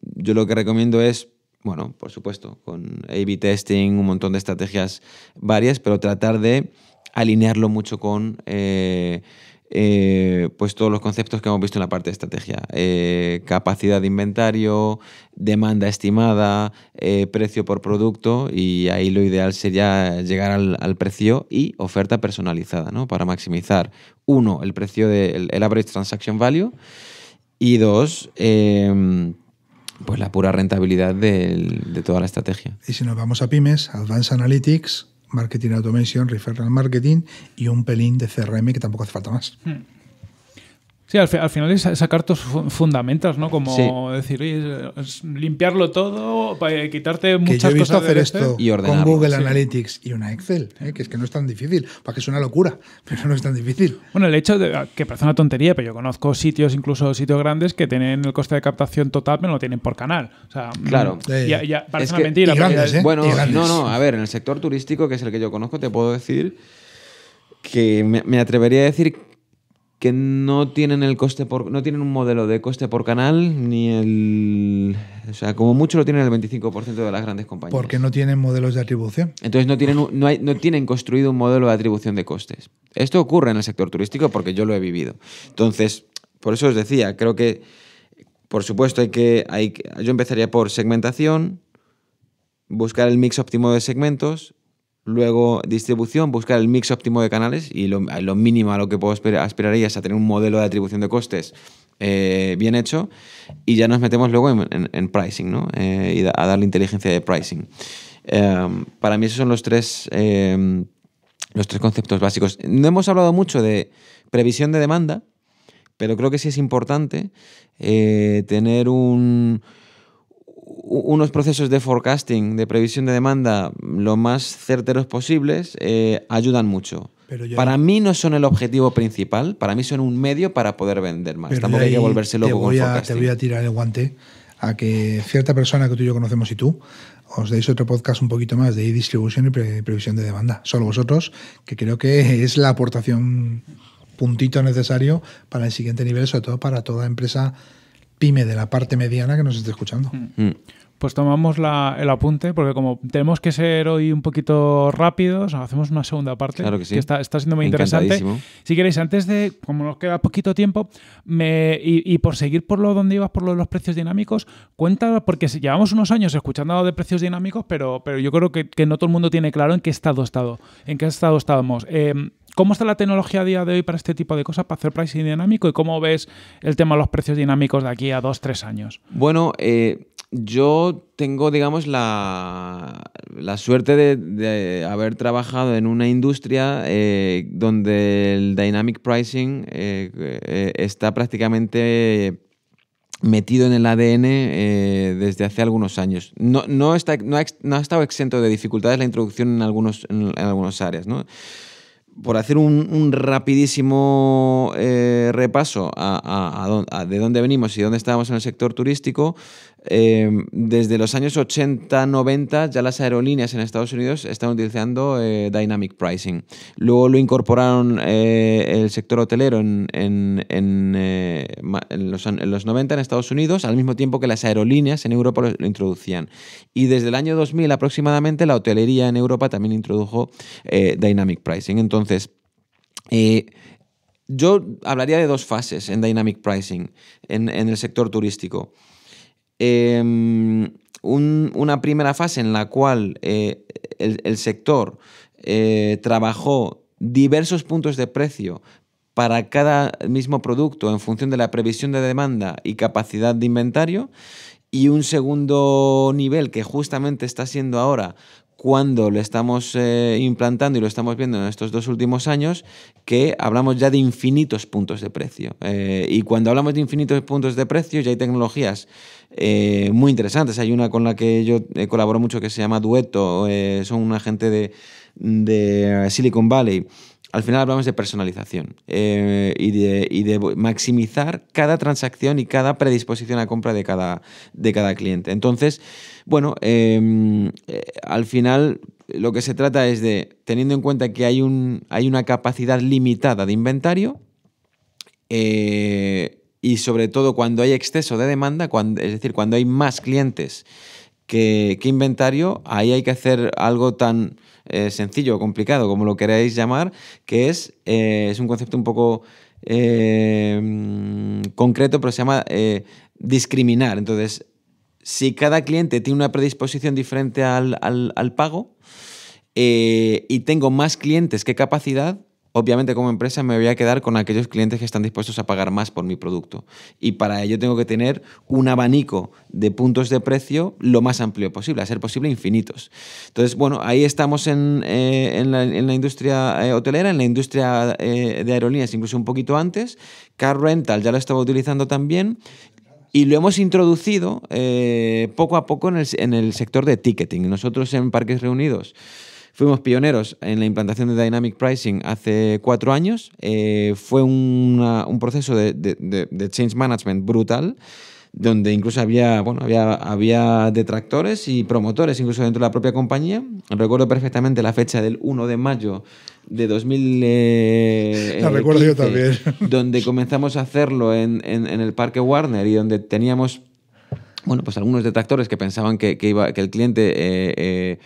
yo lo que recomiendo es bueno, por supuesto, con A-B testing, un montón de estrategias varias, pero tratar de alinearlo mucho con, eh, pues todos los conceptos que hemos visto en la parte de estrategia. Eh, capacidad de inventario, demanda estimada, eh, precio por producto y ahí lo ideal sería llegar al, precio y oferta personalizada, ¿no? Para maximizar, uno, el precio del average transaction value y dos, em, pues la pura rentabilidad de, de toda la estrategia. Y si nos vamos a pymes, Advanced Analytics Marketing Automation, Referral Marketing y un pelín de CRM que tampoco hace falta más. Hmm. Sí, al, final es sacar tus fundamentos, ¿no? Como decir, limpiarlo todo, para eh, quitarte muchas que yo visto hacer esto con Google Analytics y una Excel, ¿eh? que es que no es tan difícil, para que es una locura, pero no es tan difícil. Bueno, el hecho de ah, que parece una tontería, pero yo conozco sitios, incluso sitios grandes, que tienen el coste de captación total, pero no lo tienen por canal. O sea, mm, claro. parece una mentira. Y ¿eh? Bueno, no, no, a ver, en el sector turístico, que es el que yo conozco, te puedo decir que me, me atrevería a decir que no tienen el coste por no tienen un modelo de coste por canal ni el o sea como mucho lo tienen el 25% de las grandes compañías porque no tienen modelos de atribución entonces no tienen no, no tienen construido un modelo de atribución de costes esto ocurre en el sector turístico porque yo lo he vivido entonces por eso os decía creo que por supuesto hay que hay yo empezaría por segmentación buscar el mix óptimo de segmentos Luego, distribución, buscar el mix óptimo de canales y lo, lo mínimo a lo que puedo aspirar, y es a tener un modelo de atribución de costes eh, bien hecho y ya nos metemos luego en, pricing, ¿no? Eh, y a darle inteligencia de pricing. Em, para mí esos son los tres, em, los tres conceptos básicos. No hemos hablado mucho de previsión de demanda, pero creo que sí es importante eh, tener un unos procesos de forecasting, de previsión de demanda, lo más certeros posibles, eh, ayudan mucho. para mí no son el objetivo principal, para mí son un medio para poder vender más. Tampoco hay que volverse loco con a, Te voy a tirar el guante a que cierta persona que tú y yo conocemos y tú os deis otro podcast un poquito más de distribución y previsión de demanda. Solo vosotros, que creo que es la aportación puntito necesario para el siguiente nivel, sobre todo para toda empresa pyme, de la parte mediana que nos esté escuchando. Mm. Mm. Pues tomamos el apunte, porque como tenemos que ser hoy un poquito rápidos, hacemos una segunda parte, que, está, siendo muy interesante. Si queréis, antes de, como nos queda poquito tiempo, me, y, por seguir por lo donde ibas, por los precios dinámicos, cuenta, porque llevamos unos años escuchando de precios dinámicos, pero, pero yo creo que, no todo el mundo tiene claro en qué estado estado, en qué estado estábamos. Em, ¿Cómo está la tecnología a día de hoy para este tipo de cosas, para hacer pricing dinámico? ¿Y cómo ves el tema de los precios dinámicos de aquí a dos, tres años? Bueno, eh, yo tengo, digamos, la, suerte de, haber trabajado en una industria eh, donde el dynamic pricing eh, está prácticamente metido en el ADN desde hace algunos años. No, está, no, ha, estado exento de dificultades la introducción en, algunos, en, en algunas áreas. ¿no? por hacer un, rapidísimo eh, repaso a, de dónde venimos y dónde estábamos en el sector turístico, Em, desde los años 80-90 ya las aerolíneas en Estados Unidos están utilizando eh, Dynamic Pricing. Luego lo incorporaron eh, el sector hotelero en eh, los 90 en Estados Unidos, al mismo tiempo que las aerolíneas en Europa lo introducían. Y desde el año 2000 aproximadamente la hotelería en Europa también introdujo Dynamic Pricing. Entonces, yo hablaría de dos fases en Dynamic Pricing en el sector turístico. Em, una primera fase en la cual eh, el, sector eh, trabajó diversos puntos de precio para cada mismo producto en función de la previsión de demanda y capacidad de inventario. Y un segundo nivel que justamente está siendo ahora cuando lo estamos eh, implantando y lo estamos viendo en estos dos últimos años, que hablamos ya de infinitos puntos de precio. Eh, y cuando hablamos de infinitos puntos de precio, ya hay tecnologías eh, muy interesantes. Hay una con la que yo colaboro mucho que se llama Dueto, son una gente de Silicon Valley al final hablamos de personalización eh, y, de, maximizar cada transacción y cada predisposición a compra de cada, de cada cliente. Entonces, bueno, em, eh, al final lo que se trata es de, teniendo en cuenta que hay, un, hay una capacidad limitada de inventario, eh, y sobre todo cuando hay exceso de demanda, es decir, cuando hay más clientes que, que inventario, ahí hay que hacer algo tan eh, sencillo o complicado, como lo queráis llamar, que es, eh, es un concepto un poco eh, mm, concreto, pero se llama discriminar. Entonces, si cada cliente tiene una predisposición diferente al, al pago y tengo más clientes que capacidad, obviamente como empresa me voy a quedar con aquellos clientes que están dispuestos a pagar más por mi producto. Y para ello tengo que tener un abanico de puntos de precio lo más amplio posible, a ser posible infinitos. Entonces, bueno, ahí estamos en, eh, la, industria eh, hotelera, en la industria eh, de aerolíneas, incluso un poquito antes. Car Rental ya lo estaba utilizando también. Y lo hemos introducido poco a poco en el sector de ticketing. Nosotros en Parques Reunidos Fuimos pioneros en la implantación de Dynamic Pricing hace cuatro años. Eh, fue un proceso de, change management brutal donde incluso había, bueno, había, había detractores y promotores, incluso dentro de la propia compañía. Recuerdo perfectamente la fecha del 1 de mayo de 2000. Eh, la recuerdo yo también. Donde comenzamos a hacerlo en, el Parque Warner y donde teníamos, bueno, pues algunos detractores que pensaban que, iba, que el cliente. Eh,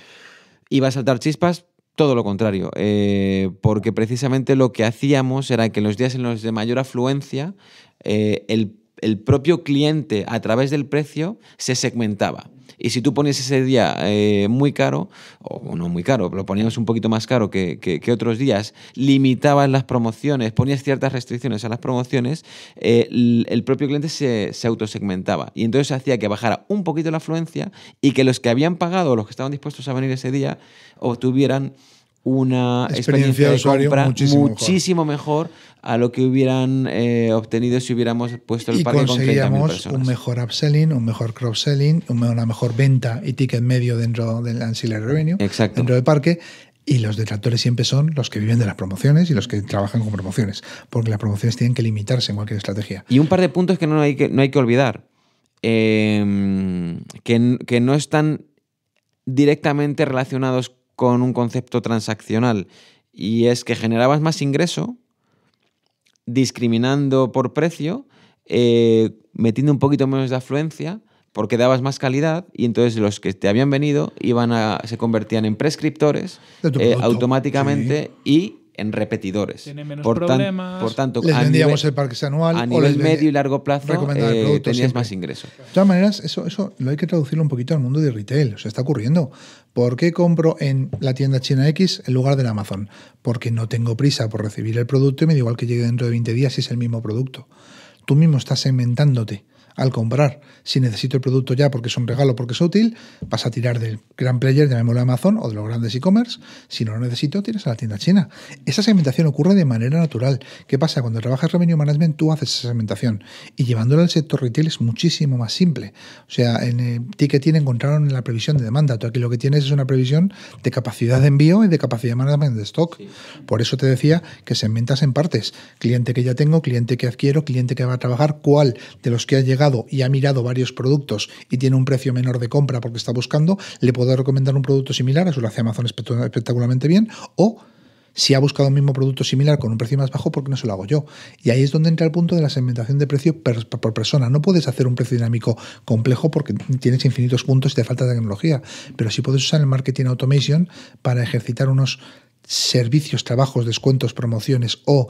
iba a saltar chispas, todo lo contrario, eh, porque precisamente lo que hacíamos era que en los días en los de mayor afluencia, eh, el, el propio cliente a través del precio se segmentaba. Y si tú ponías ese día eh, muy caro, o no muy caro, lo poníamos un poquito más caro que, otros días, limitabas las promociones, ponías ciertas restricciones a las promociones, eh, el, propio cliente se, se autosegmentaba. Y entonces hacía que bajara un poquito la afluencia y que los que habían pagado, los que estaban dispuestos a venir ese día, obtuvieran una experiencia, de, usuario compra muchísimo, mejor. a lo que hubieran eh, obtenido si hubiéramos puesto el y parque conseguíamos un mejor upselling, un mejor cross-selling, una mejor venta y ticket medio dentro del ancillary revenue, Exacto. dentro del parque. Y los detractores siempre son los que viven de las promociones y los que trabajan con promociones, porque las promociones tienen que limitarse en cualquier estrategia. Y un par de puntos que no hay que, no hay que olvidar, em, que, no están directamente relacionados con con un concepto transaccional y es que generabas más ingreso discriminando por precio, eh, metiendo un poquito menos de afluencia porque dabas más calidad y entonces los que te habían venido iban a, se convertían en prescriptores eh, automáticamente y en repetidores. menos por problemas. por tanto, les vendíamos el parque anual. A nivel medio y largo plazo eh, tenías más ingreso. De todas maneras, eso, eso lo hay que traducir un poquito al mundo de retail. O sea, está ocurriendo. ¿Por qué compro en la tienda China X en lugar de Amazon? Porque no tengo prisa por recibir el producto y me da igual que llegue dentro de 20 días si es el mismo producto. Tú mismo estás segmentándote al comprar. Si necesito el producto ya porque es un regalo, porque es útil, vas a tirar del gran player, de Amazon o de los grandes e-commerce. Si no lo necesito, tienes a la tienda china. Esa segmentación ocurre de manera natural. ¿Qué pasa? Cuando trabajas revenue management, tú haces esa segmentación. Y llevándola al sector retail es muchísimo más simple. O sea, en el eh, ticketing encontraron la previsión de demanda. Tú aquí lo que tienes es una previsión de capacidad de envío y de capacidad de management de stock. Por eso te decía que segmentas en partes. Cliente que ya tengo, cliente que adquiero, cliente que va a trabajar, cuál de los que ha llegado y ha mirado varios productos y tiene un precio menor de compra porque está buscando, le puedo recomendar un producto similar, eso lo hace Amazon espectacularmente bien, o si ha buscado un mismo producto similar con un precio más bajo, ¿por qué no se lo hago yo? Y ahí es donde entra el punto de la segmentación de precio por persona. No puedes hacer un precio dinámico complejo porque tienes infinitos puntos y te falta tecnología, pero sí puedes usar el marketing automation para ejercitar unos servicios, trabajos, descuentos, promociones o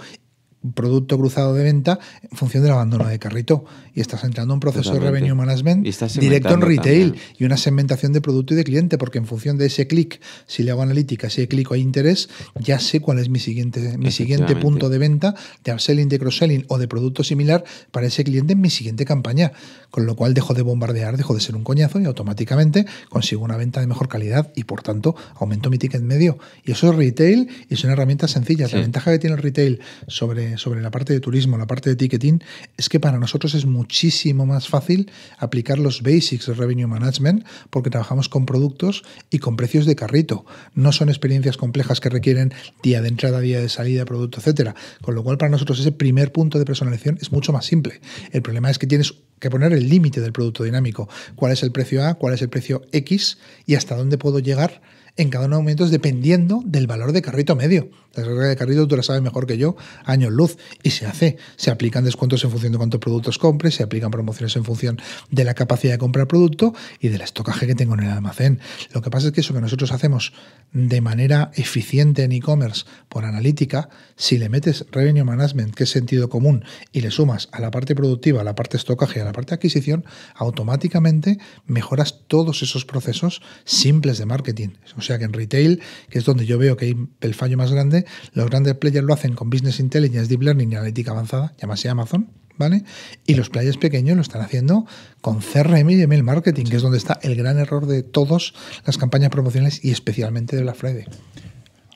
producto cruzado de venta en función del abandono de carrito. Y estás entrando en un proceso de revenue management directo en retail y una segmentación de producto y de cliente, porque en función de ese clic, si le hago analítica, si le o a interés, ya sé cuál es mi siguiente, mi siguiente punto de venta de upselling, de cross-selling o de producto similar para ese cliente en mi siguiente campaña. Con lo cual dejo de bombardear, dejo de ser un coñazo y automáticamente consigo una venta de mejor calidad y por tanto aumento mi ticket medio. Y eso es retail y es una herramienta sencilla. La ventaja que tiene el retail sobre sobre, la parte de turismo, la parte de ticketing, es que para nosotros es muchísimo más fácil aplicar los basics de revenue management porque trabajamos con productos y con precios de carrito. No son experiencias complejas que requieren día de entrada, día de salida, producto, etcétera. Con lo cual, para nosotros ese primer punto de personalización es mucho más simple. El problema es que tienes que poner el límite del producto dinámico. ¿Cuál es el precio A? ¿Cuál es el precio X? ¿Y hasta dónde puedo llegar en cada uno de los momentos dependiendo del valor de carrito medio? de carrito tú la sabes mejor que yo, año luz. Y se hace. Se aplican descuentos en función de cuántos productos compres, se aplican promociones en función de la capacidad de comprar producto y del estocaje que tengo en el almacén. Lo que pasa es que eso que nosotros hacemos de manera eficiente en e-commerce por analítica, si le metes revenue management, que es sentido común, y le sumas a la parte productiva, a la parte estocaje, a la parte de adquisición, automáticamente mejoras todos esos procesos simples de marketing. O sea que en retail, que es donde yo veo que hay el fallo más grande, los grandes players lo hacen con Business Intelligence, Deep Learning y analítica avanzada, llámase Amazon, ¿vale? Y los players pequeños lo están haciendo con CRM y email marketing, que es donde está el gran error de todas las campañas promocionales y especialmente de la Friday.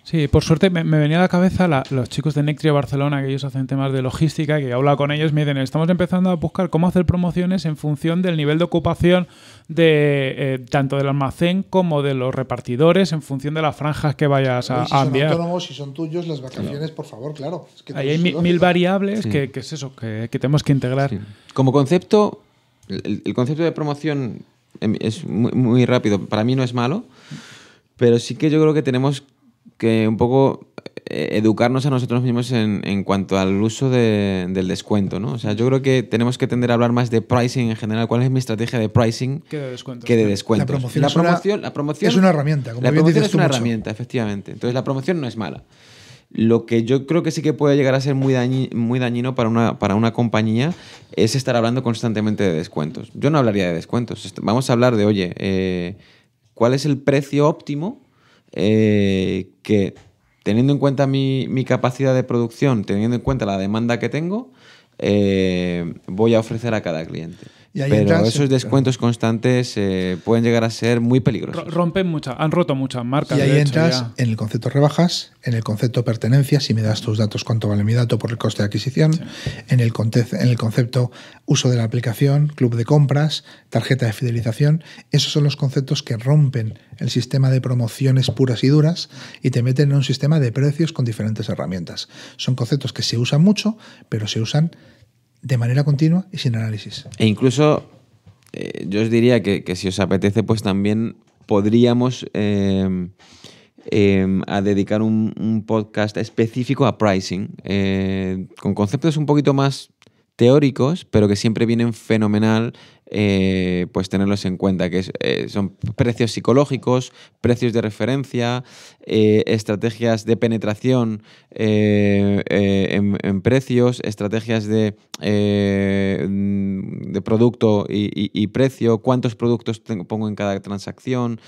Sí, por suerte me, venía a la cabeza los chicos de Nectria Barcelona, que ellos hacen temas de logística, que he hablado con ellos, me dicen, estamos empezando a buscar cómo hacer promociones en función del nivel de ocupación de eh, tanto del almacén como de los repartidores, en función de las franjas que vayas a, si enviar. Son autónomos, si son tuyos, las vacaciones, por favor, claro. Ahí hay mil, variables que, es eso, que, tenemos que integrar. Como concepto, el, concepto de promoción em, es muy, muy rápido, para mí no es malo. Pero sí que yo creo que tenemos que un poco eh, educarnos a nosotros mismos en, cuanto al uso del descuento, ¿no? O sea, yo creo que tenemos que tender a hablar más de pricing en general, cuál es mi estrategia de pricing que de descuento. descuentos. La promoción, la, promoción, es una herramienta. la promoción es una herramienta, efectivamente. Entonces, la promoción no es mala. Lo que yo creo que sí que puede llegar a ser muy, muy dañino para una, para una compañía es estar hablando constantemente de descuentos. Yo no hablaría de descuentos. Vamos a hablar de, oye, eh, ¿cuál es el precio óptimo eh, que teniendo en cuenta mi, capacidad de producción, teniendo en cuenta la demanda que tengo, eh, voy a ofrecer a cada cliente. Y Pero esos descuentos constantes eh, pueden llegar a ser muy peligrosos. rompen muchas, han roto muchas marcas. Y ahí entras en el concepto rebajas, en el concepto pertenencia, si me das tus datos, cuánto vale mi dato por el coste de adquisición, en el concepto uso de la aplicación, club de compras, tarjeta de fidelización. Esos son los conceptos que rompen el sistema de promociones puras y duras y te meten en un sistema de precios con diferentes herramientas. Son conceptos que se usan mucho, pero se usan de manera continua y sin análisis. E incluso eh, yo os diría que, si os apetece, pues también podríamos eh, em, a dedicar un, un, podcast específico a pricing, eh, con conceptos un poquito más teóricos, pero que siempre vienen fenomenal eh, pues tenerlos en cuenta, que eh, son precios psicológicos, precios de referencia, eh, estrategias de penetración en, precios, estrategias de, producto y, precio, cuántos productos pongo en cada transacción,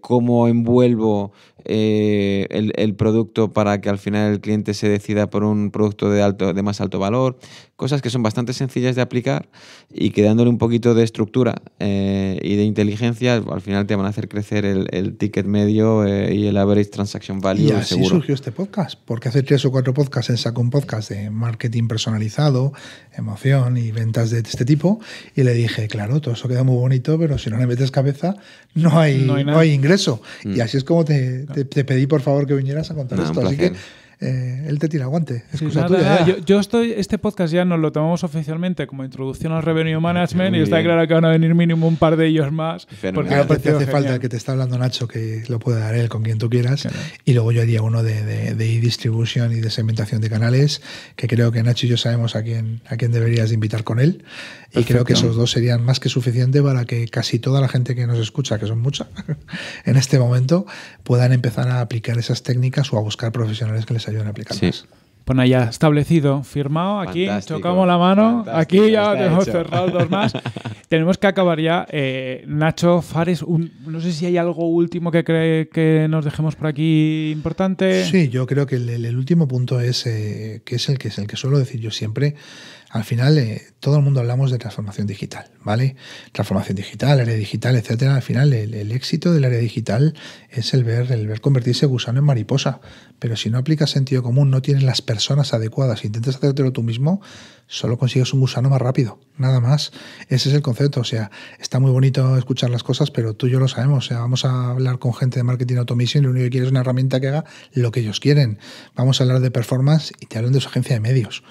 cómo envuelvo el, el, producto para que al final el cliente se decida por un producto de, alto, de más alto valor cosas que son bastante sencillas de aplicar y que dándole un poquito de estructura eh, y de inteligencia, al final te van a hacer crecer el, ticket medio eh, y el average transaction value. Y así surgió este podcast, porque hace tres o cuatro podcasts él sacó un podcast de marketing personalizado, emoción y ventas de este tipo, y le dije, claro, todo eso queda muy bonito, pero si no le metes cabeza, no hay, no hay, ingreso. Mm. Y así es como te, pedí, por favor, que vinieras a contar esto. que eh, él te tira guante. Yo, estoy, este podcast ya nos lo tomamos oficialmente como introducción al Revenue Management y está claro que van a venir mínimo un par de ellos más. Porque hace falta que te está hablando Nacho, que lo puede dar él con quien tú quieras. Y luego yo haría uno de, de, e-distribution y de segmentación de canales, que creo que Nacho y yo sabemos a quién, a quién deberías de invitar con él. Y creo que esos dos serían más que suficiente para que casi toda la gente que nos escucha, que son muchas en este momento, puedan empezar a aplicar esas técnicas o a buscar profesionales que les ayuden de aplicar sí. Bueno, ya establecido, firmado, aquí chocamos la mano, aquí ya tenemos cerrado dos más. tenemos que acabar ya. Eh, Nacho Fares, no sé si hay algo último que cree que nos dejemos por aquí importante. Sí, yo creo que el, último punto es eh, que es el que es el que suelo decir yo siempre al final, eh, todo el mundo hablamos de transformación digital, ¿vale? Transformación digital, área digital, etcétera. Al final, el, éxito del área digital es el ver, el ver convertirse gusano en mariposa. Pero si no aplicas sentido común, no tienes las personas adecuadas, e intentas hacértelo tú mismo, solo consigues un gusano más rápido, nada más. Ese es el concepto. O sea, está muy bonito escuchar las cosas, pero tú y yo lo sabemos. O sea, vamos a hablar con gente de marketing automation y lo único que quieres es una herramienta que haga lo que ellos quieren. Vamos a hablar de performance y te hablan de su agencia de medios.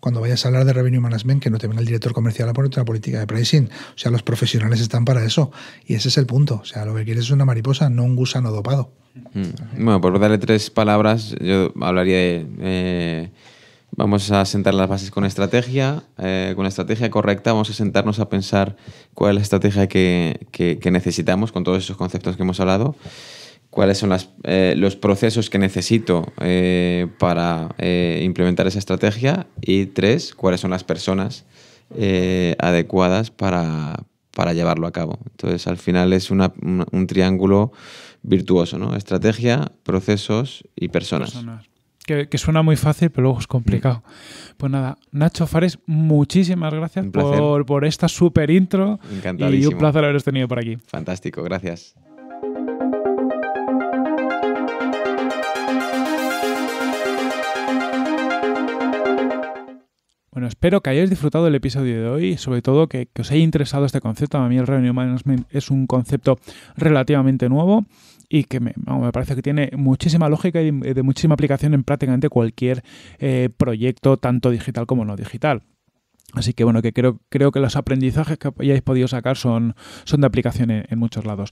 Cuando vayas a hablar de revenue management, que no te venga el director comercial a poner una política de pricing. O sea, los profesionales están para eso. Y ese es el punto. O sea, lo que quieres es una mariposa, no un gusano dopado. Mm. Bueno, por darle tres palabras, yo hablaría de... Eh, vamos a sentar las bases con estrategia. Eh, con estrategia correcta vamos a sentarnos a pensar cuál es la estrategia que necesitamos con todos esos conceptos que hemos hablado cuáles son eh, los procesos que necesito eh, para eh, implementar esa estrategia y tres, cuáles son las personas adecuadas para, llevarlo a cabo. Entonces, al final es un, triángulo virtuoso, ¿no? Estrategia, procesos y personas. Que, suena muy fácil, pero luego es complicado. Mm. Pues nada, Nacho Fares, muchísimas gracias por, por, esta super intro. Y un placer haberos tenido por aquí. Fantástico, gracias. Bueno, espero que hayáis disfrutado el episodio de hoy sobre todo que, os haya interesado este concepto. A mí el revenue management es un concepto relativamente nuevo y que me, parece que tiene muchísima lógica y de, muchísima aplicación en prácticamente cualquier eh, proyecto, tanto digital como no digital. Así que bueno, que creo, que los aprendizajes que hayáis podido sacar son, de aplicación en, muchos lados.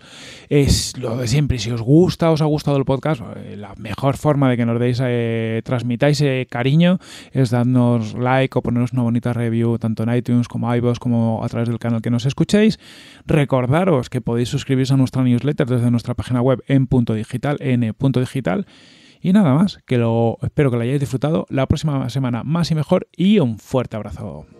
Es lo de siempre, si os gusta, os ha gustado el podcast, eh, la mejor forma de que nos deis, eh, transmitáis eh, cariño es darnos like o ponernos una bonita review tanto en iTunes como iVoox como a través del canal que nos escuchéis. Recordaros que podéis suscribiros a nuestra newsletter desde nuestra página web en punto digital, en punto digital. Y nada más, que lo espero que lo hayáis disfrutado. La próxima semana más y mejor y un fuerte abrazo.